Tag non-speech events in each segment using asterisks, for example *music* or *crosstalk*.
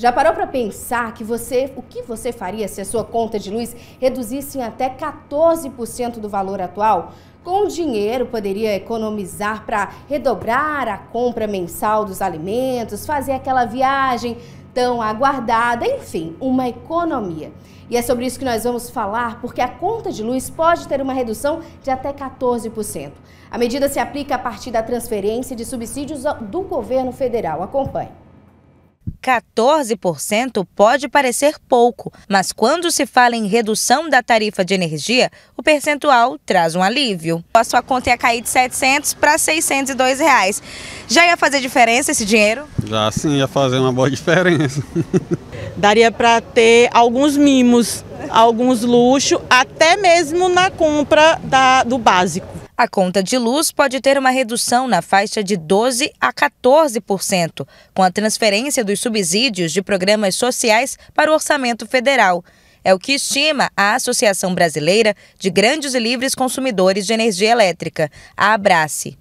Já parou para pensar que você, o que você faria se a sua conta de luz reduzisse em até 14% do valor atual? Com o dinheiro, poderia economizar para redobrar a compra mensal dos alimentos, fazer aquela viagem tão aguardada, enfim, uma economia. E é sobre isso que nós vamos falar, porque a conta de luz pode ter uma redução de até 14%. A medida se aplica a partir da transferência de subsídios do governo federal. Acompanhe. 14% pode parecer pouco, mas quando se fala em redução da tarifa de energia, o percentual traz um alívio. A sua conta ia cair de 700 para 602 reais. Já ia fazer diferença esse dinheiro? Já sim, ia fazer uma boa *laughs* diferença. Daria para ter alguns mimos, alguns luxos, até mesmo na compra da, do básico a conta de luz pode ter uma redução na faixa de 12 a 14%, com a transferência dos subsídios de programas sociais para o orçamento federal. É o que estima a Associação Brasileira de Grandes e Livres Consumidores de Energia Elétrica, a Abrace.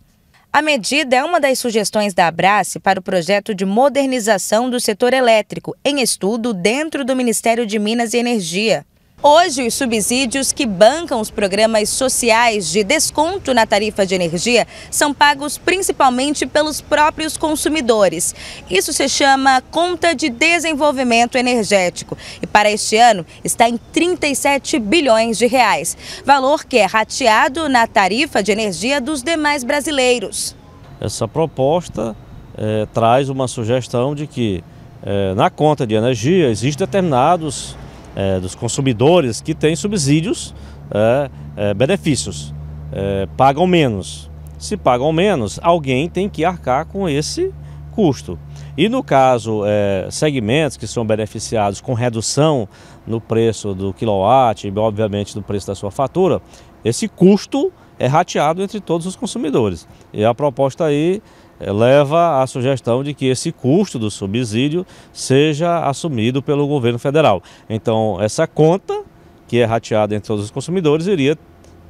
A medida é uma das sugestões da Abrace para o projeto de modernização do setor elétrico, em estudo dentro do Ministério de Minas e Energia. Hoje, os subsídios que bancam os programas sociais de desconto na tarifa de energia são pagos principalmente pelos próprios consumidores. Isso se chama Conta de Desenvolvimento Energético e para este ano está em 37 bilhões de reais, valor que é rateado na tarifa de energia dos demais brasileiros. Essa proposta é, traz uma sugestão de que é, na conta de energia existem determinados é, dos consumidores que têm subsídios, é, é benefícios, é, pagam menos. Se pagam menos, alguém tem que arcar com esse custo. E no caso, é, segmentos que são beneficiados com redução no preço do quilowatt e, obviamente, no preço da sua fatura, esse custo é rateado entre todos os consumidores. E a proposta aí leva à sugestão de que esse custo do subsídio seja assumido pelo governo federal. Então, essa conta, que é rateada entre todos os consumidores, iria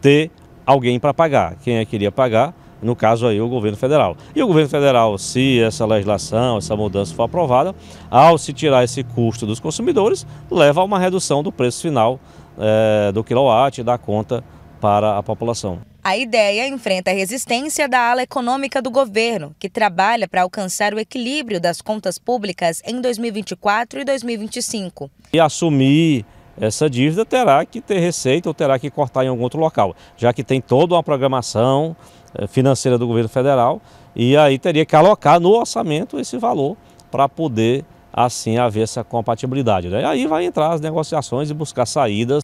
ter alguém para pagar. Quem é que iria pagar? No caso aí, o governo federal. E o governo federal, se essa legislação, essa mudança for aprovada, ao se tirar esse custo dos consumidores, leva a uma redução do preço final é, do quilowatt e da conta para a população. A ideia enfrenta a resistência da ala econômica do governo, que trabalha para alcançar o equilíbrio das contas públicas em 2024 e 2025. E assumir essa dívida terá que ter receita ou terá que cortar em algum outro local, já que tem toda uma programação eh, financeira do governo federal e aí teria que alocar no orçamento esse valor para poder assim haver essa compatibilidade. Né? Aí vai entrar as negociações e buscar saídas.